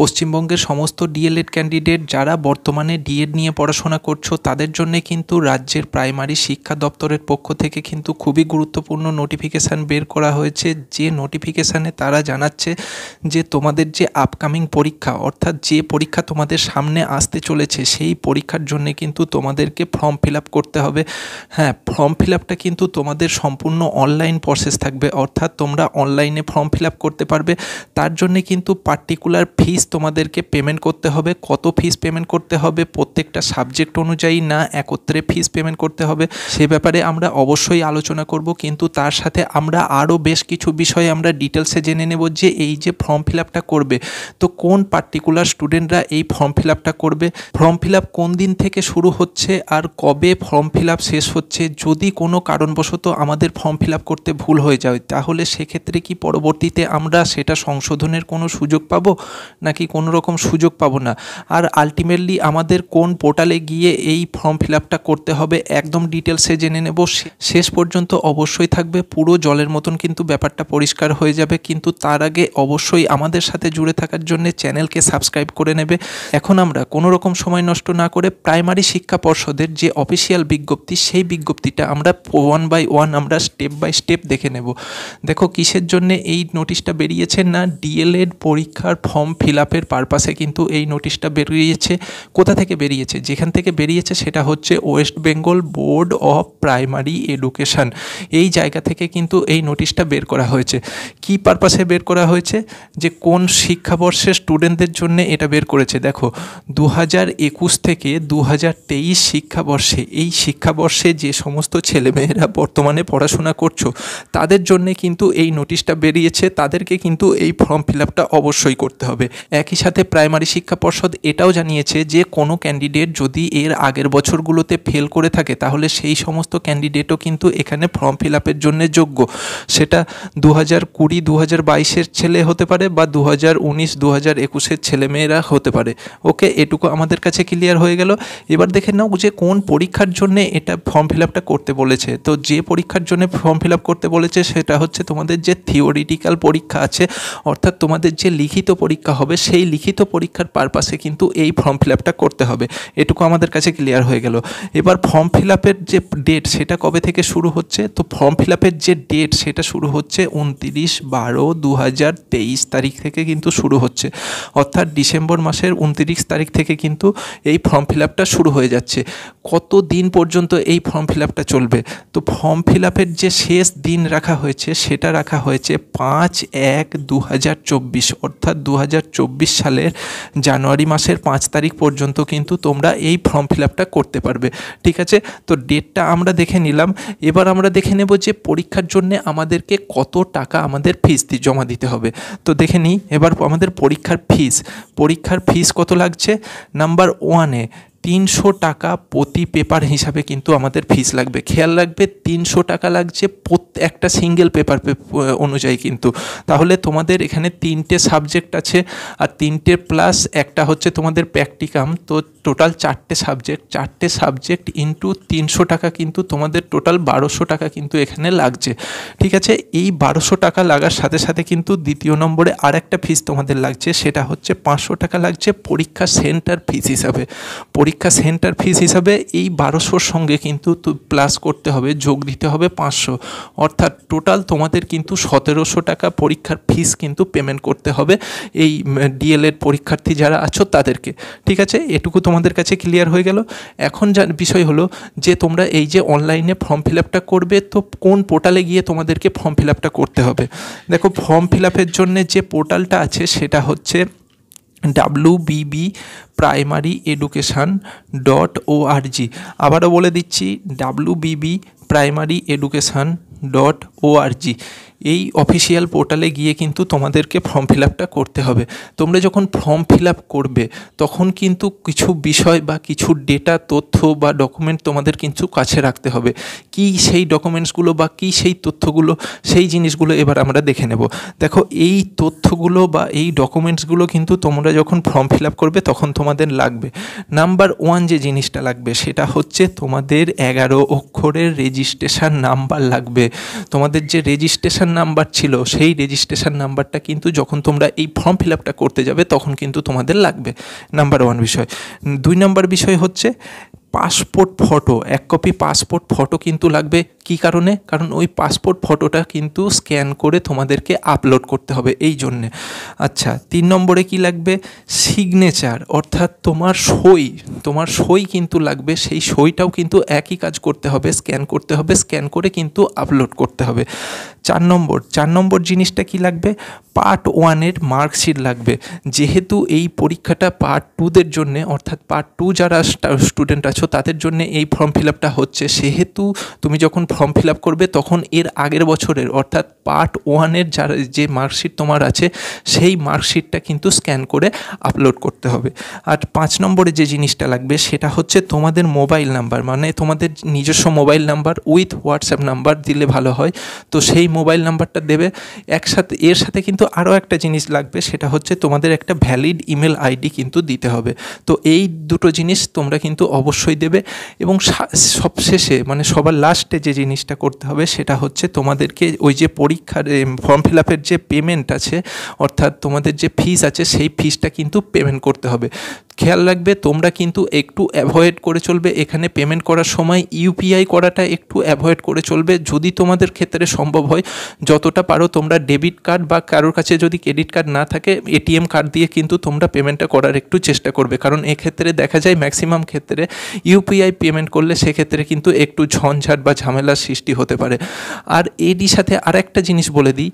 পশ্চিমবঙ্গের সমস্ত D.El.Ed candidate যারা বর্তমানে ডিএড নিয়ে পড়াশোনা করছো তাদের জন্য কিন্তু রাজ্যের প্রাইমারি শিক্ষা দপ্তরের পক্ষ থেকে কিন্তু খুবই গুরুত্বপূর্ণ নোটিফিকেশান বের করা হয়েছে যে নোটিফিকেশানে তারা জানাচ্ছে যে তোমাদের যে আপকামিং পরীক্ষা অর্থাৎ যে পরীক্ষা তোমাদের সামনে আসতে চলেছে সেই পরীক্ষার জন্য কিন্তু তোমাদেরকে ফর্ম ফিল করতে হবে হ্যাঁ ফর্ম ফিল কিন্তু তোমাদের সম্পূর্ণ অনলাইন প্রসেস থাকবে অর্থাৎ তোমরা অনলাইনে ফর্ম ফিল করতে পারবে তার জন্যে কিন্তু পার্টিকুলার ফিস তোমাদেরকে পেমেন্ট করতে হবে কত ফিস পেমেন্ট করতে হবে প্রত্যেকটা সাবজেক্ট অনুযায়ী না একত্রে ফিস পেমেন্ট করতে হবে সে ব্যাপারে আমরা অবশ্যই আলোচনা করব কিন্তু তার সাথে আমরা আরও বেশ কিছু বিষয়ে আমরা ডিটেলসে জেনে নেব যে এই যে ফর্ম ফিল আপটা করবে তো কোন পার্টিকুলার স্টুডেন্টরা এই ফর্ম ফিল আপটা করবে ফর্ম ফিল আপ কোন দিন থেকে শুরু হচ্ছে আর কবে ফর্ম ফিল আপ শেষ হচ্ছে যদি কোনো কারণবশত আমাদের ফর্ম ফিল আপ করতে ভুল হয়ে যায় তাহলে সেক্ষেত্রে কি পরবর্তীতে আমরা সেটা সংশোধনের কোনো সুযোগ পাবো না নাকি কোনো রকম সুযোগ পাবো না আর আলটিমেটলি আমাদের কোন পোর্টালে গিয়ে এই ফর্ম ফিল আপটা করতে হবে একদম ডিটেলসে জেনে নেব শেষ পর্যন্ত অবশ্যই থাকবে পুরো জলের মতন কিন্তু ব্যাপারটা পরিষ্কার হয়ে যাবে কিন্তু তার আগে অবশ্যই আমাদের সাথে জুড়ে থাকার জন্য চ্যানেলকে সাবস্ক্রাইব করে নেবে এখন আমরা কোনো রকম সময় নষ্ট না করে প্রাইমারি শিক্ষা পর্ষদের যে অফিসিয়াল বিজ্ঞপ্তি সেই বিজ্ঞপ্তিটা আমরা ওয়ান বাই ওয়ান আমরা স্টেপ বাই স্টেপ দেখে নেব দেখো কিসের জন্য এই নোটিশটা বেরিয়েছে না ডিএলএড পরীক্ষার ফর্ম ফিল ফিলাপের পারপাসে কিন্তু এই নোটিশটা বেরিয়েছে কোথা থেকে বেরিয়েছে যেখান থেকে বেরিয়েছে সেটা হচ্ছে West Bengal board of primary education এই জায়গা থেকে কিন্তু এই নোটিশটা বের করা হয়েছে কি পারপাসে বের করা হয়েছে যে কোন শিক্ষাবর্ষের স্টুডেন্টদের জন্য এটা বের করেছে দেখো দু একুশ থেকে দু শিক্ষাবর্ষে এই শিক্ষাবর্ষে যে সমস্ত ছেলেমেয়েরা বর্তমানে পড়াশোনা করছো তাদের জন্য কিন্তু এই নোটিশটা বেরিয়েছে তাদেরকে কিন্তু এই ফর্ম ফিল অবশ্যই করতে হবে একই সাথে প্রাইমারি শিক্ষা পর্ষদ এটাও জানিয়েছে যে কোনো ক্যান্ডিডেট যদি এর আগের বছরগুলোতে ফেল করে থাকে তাহলে সেই সমস্ত ক্যান্ডিডেটও কিন্তু এখানে ফর্ম ফিল আপের জন্য যোগ্য সেটা দু হাজার কুড়ি দু হাজার বাইশের ছেলে হতে পারে বা দু হাজার উনিশ দু হাজার একুশের ছেলেমেয়েরা হতে পারে ওকে এটুকু আমাদের কাছে ক্লিয়ার হয়ে গেল এবার দেখে নাও যে কোন পরীক্ষার জন্য এটা ফর্ম ফিল আপটা করতে বলেছে তো যে পরীক্ষার জন্য ফর্ম ফিল আপ করতে বলেছে সেটা হচ্ছে তোমাদের যে থিওরিটিক্যাল পরীক্ষা আছে অর্থাৎ তোমাদের যে লিখিত পরীক্ষা হবে হবে সেই লিখিত পরীক্ষার পারপাসে কিন্তু এই ফর্ম ফিল করতে হবে এটুকু আমাদের কাছে ক্লিয়ার হয়ে গেল এবার ফর্ম ফিল যে ডেট সেটা কবে থেকে শুরু হচ্ছে তো ফর্ম ফিল যে ডেট সেটা শুরু হচ্ছে উনতিরিশ বারো দু তারিখ থেকে কিন্তু শুরু হচ্ছে অর্থাৎ ডিসেম্বর মাসের উনতিরিশ তারিখ থেকে কিন্তু এই ফর্ম ফিল শুরু হয়ে যাচ্ছে কত দিন পর্যন্ত এই ফর্ম ফিল চলবে তো ফর্ম ফিল যে শেষ দিন রাখা হয়েছে সেটা রাখা হয়েছে পাঁচ এক দু অর্থাৎ দু চব্বিশ সালের জানুয়ারি মাসের পাঁচ তারিখ পর্যন্ত কিন্তু তোমরা এই ফর্ম ফিল করতে পারবে ঠিক আছে তো ডেটটা আমরা দেখে নিলাম এবার আমরা দেখে নেব যে পরীক্ষার জন্য আমাদেরকে কত টাকা আমাদের ফিস জমা দিতে হবে তো দেখে নিই এবার আমাদের পরীক্ষার ফিস পরীক্ষার ফিস কত লাগছে নাম্বার ওয়ানে তিনশো টাকা প্রতি পেপার হিসাবে কিন্তু আমাদের ফিস লাগবে খেয়াল রাখবে তিনশো টাকা লাগছে একটা সিঙ্গেল পেপার অনুযায়ী কিন্তু তাহলে তোমাদের এখানে তিনটে সাবজেক্ট আছে আর তিনটে প্লাস একটা হচ্ছে তোমাদের প্র্যাকটিকাম তো টোটাল চারটে সাবজেক্ট চারটে সাবজেক্ট ইন্টু তিনশো টাকা কিন্তু তোমাদের টোটাল বারোশো টাকা কিন্তু এখানে লাগছে ঠিক আছে এই বারোশো টাকা লাগার সাথে সাথে কিন্তু দ্বিতীয় নম্বরে আর একটা ফিস তোমাদের লাগছে সেটা হচ্ছে পাঁচশো টাকা লাগছে পরীক্ষা সেন্টার ফিস হিসাবে পরীক্ষা পরীক্ষা সেন্টার ফিস হিসাবে এই বারোশোর সঙ্গে কিন্তু প্লাস করতে হবে যোগ দিতে হবে পাঁচশো অর্থাৎ টোটাল তোমাদের কিন্তু সতেরোশো টাকা পরীক্ষার ফিস কিন্তু পেমেন্ট করতে হবে এই ডিএলএড পরীক্ষার্থী যারা আছো তাদেরকে ঠিক আছে এটুকু তোমাদের কাছে ক্লিয়ার হয়ে গেল এখন যা বিষয় হলো যে তোমরা এই যে অনলাইনে ফর্ম ফিল আপটা করবে তো কোন পোর্টালে গিয়ে তোমাদেরকে ফর্ম ফিল আপটা করতে হবে দেখো ফর্ম ফিল আপের জন্য যে পোর্টালটা আছে সেটা হচ্ছে WBB primary education dot ORG আবারও বলে দিচ্ছি WBB primary education dot ORG এই অফিসিয়াল পোর্টালে গিয়ে কিন্তু তোমাদেরকে ফর্ম ফিল করতে হবে তোমরা যখন ফর্ম ফিল করবে তখন কিন্তু কিছু বিষয় বা কিছু ডেটা তথ্য বা ডকুমেন্ট তোমাদের কিন্তু কাছে রাখতে হবে কি সেই ডকুমেন্টসগুলো বা কি সেই তথ্যগুলো সেই জিনিসগুলো এবার আমরা দেখে নেব দেখো এই তথ্যগুলো বা এই ডকুমেন্টসগুলো কিন্তু তোমরা যখন ফর্ম ফিল করবে তখন তোমাদের লাগবে নাম্বার ওয়ান যে জিনিসটা লাগবে সেটা হচ্ছে তোমাদের এগারো অক্ষরের রেজিস্ট্রেশন নাম্বার লাগবে তোমাদের যে রেজিস্ট্রেশন নাম্বার ছিল সেই রেজিস্ট্রেশন নাম্বারটা কিন্তু যখন তোমরা এই ফর্ম ফিল করতে যাবে তখন কিন্তু তোমাদের লাগবে নাম্বার ওয়ান বিষয় দুই নাম্বার বিষয় হচ্ছে পাসপোর্ট ফটো এক কপি পাসপোর্ট ফটো কিন্তু লাগবে কি কারণে কারণ ওই পাসপোর্ট ফটোটা কিন্তু স্ক্যান করে তোমাদেরকে আপলোড করতে হবে এই জন্যে আচ্ছা তিন নম্বরে কি লাগবে সিগনেচার অর্থাৎ তোমার সই তোমার সই কিন্তু লাগবে সেই সইটাও কিন্তু একই কাজ করতে হবে স্ক্যান করতে হবে স্ক্যান করে কিন্তু আপলোড করতে হবে চার নম্বর চার নম্বর জিনিসটা কি লাগবে পার্ট ওয়ানের মার্কশিট লাগবে যেহেতু এই পরীক্ষাটা পার্ট টুদের জন্যে অর্থাৎ পার্ট টু যারা স্টুডেন্ট আছো তাদের জন্য এই ফর্ম ফিল আপটা হচ্ছে সেহেতু তুমি যখন ফর্ম ফিল আপ করবে তখন এর আগের বছরের অর্থাৎ পার্ট ওয়ানের যারা যে মার্কশিট তোমার আছে সেই মার্কশিটটা কিন্তু স্ক্যান করে আপলোড করতে হবে আর পাঁচ নম্বরে যে জিনিসটা লাগবে সেটা হচ্ছে তোমাদের মোবাইল নাম্বার মানে তোমাদের নিজস্ব mobile number with WhatsApp number দিলে ভালো হয় তো সেই মোবাইল নাম্বারটা দেবে একসাথে এর সাথে কিন্তু আরও একটা জিনিস লাগবে সেটা হচ্ছে তোমাদের একটা ভ্যালিড ইমেল আইডি কিন্তু দিতে হবে তো এই দুটো জিনিস তোমরা কিন্তু অবশ্যই দেবে এবং সবশেষে মানে সবার লাস্টে যে জিনিসটা করতে হবে সেটা হচ্ছে তোমাদেরকে ওই যে পরীক্ষার ফর্ম ফিল আপের যে পেমেন্ট আছে অর্থাৎ তোমাদের যে ফিস আছে সেই ফিসটা কিন্তু পেমেন্ট করতে হবে খেয়াল রাখবে তোমরা কিন্তু একটু অ্যাভয়েড করে চলবে এখানে পেমেন্ট করার সময় ইউপিআই করাটা একটু অ্যাভয়েড করে চলবে যদি তোমাদের ক্ষেত্রে সম্ভব হয় যতটা পারো তোমরা ডেবিট কার্ড বা কারোর কাছে যদি ক্রেডিট কার্ড না থাকে এটিএম কার্ড দিয়ে কিন্তু তোমরা পেমেন্টটা করার একটু চেষ্টা করবে কারণ এক্ষেত্রে দেখা যায় ম্যাক্সিমাম ক্ষেত্রে ইউপিআই পেমেন্ট করলে সেক্ষেত্রে কিন্তু একটু ঝঞ্ঝাট বা ঝামেলার সৃষ্টি হতে পারে আর এডি সাথে আর একটা জিনিস বলে দিই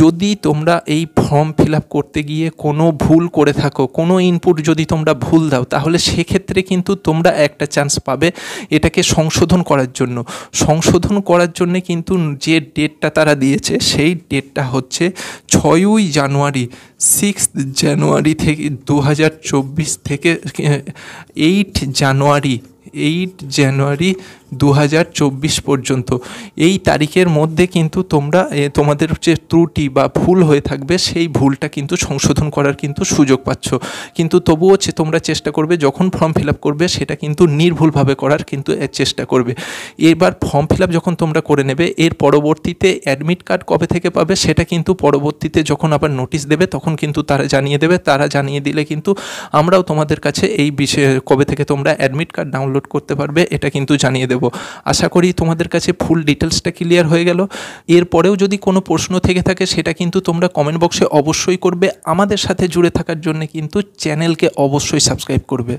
যদি তোমরা এই ফর্ম ফিল করতে গিয়ে কোনো ভুল করে থাকো কোনো ইনপুট যদি তোমরা ভুল দাও তাহলে সেক্ষেত্রে কিন্তু তোমরা একটা চান্স পাবে এটাকে সংশোধন করার জন্য সংশোধন করার জন্যে কিন্তু যে ডেটটা তারা দিয়েছে সেই ডেটটা হচ্ছে ছয়ই জানুয়ারি সিক্স জানুয়ারি থেকে দু থেকে এইট জানুয়ারি এইট জানুয়ারি দু পর্যন্ত এই তারিখের মধ্যে কিন্তু তোমরা তোমাদের যে ত্রুটি বা ভুল হয়ে থাকবে সেই ভুলটা কিন্তু সংশোধন করার কিন্তু সুযোগ পাচ্ছ কিন্তু তবুও তোমরা চেষ্টা করবে যখন ফর্ম ফিল করবে সেটা কিন্তু নির্ভুলভাবে করার কিন্তু চেষ্টা করবে এবার ফর্ম ফিল যখন তোমরা করে নেবে এর পরবর্তীতে অ্যাডমিট কার্ড কবে থেকে পাবে সেটা কিন্তু পরবর্তীতে যখন আবার নোটিশ দেবে তখন কিন্তু তারা জানিয়ে দেবে তারা জানিয়ে দিলে কিন্তু আমরাও তোমাদের কাছে এই বিষয়ে কবে থেকে তোমরা অ্যাডমিট কার্ড ডাউনলোড করতে পারবে এটা কিন্তু জানিয়ে দেবো করব আশা করি তোমাদের কাছে ফুল ডিটেলসটা ক্লিয়ার হয়ে গেল এরপরেও যদি কোনো প্রশ্ন থেকে থাকে সেটা কিন্তু তোমরা কমেন্ট বক্সে অবশ্যই করবে আমাদের সাথে জুড়ে থাকার জন্য কিন্তু চ্যানেলকে অবশ্যই সাবস্ক্রাইব করবে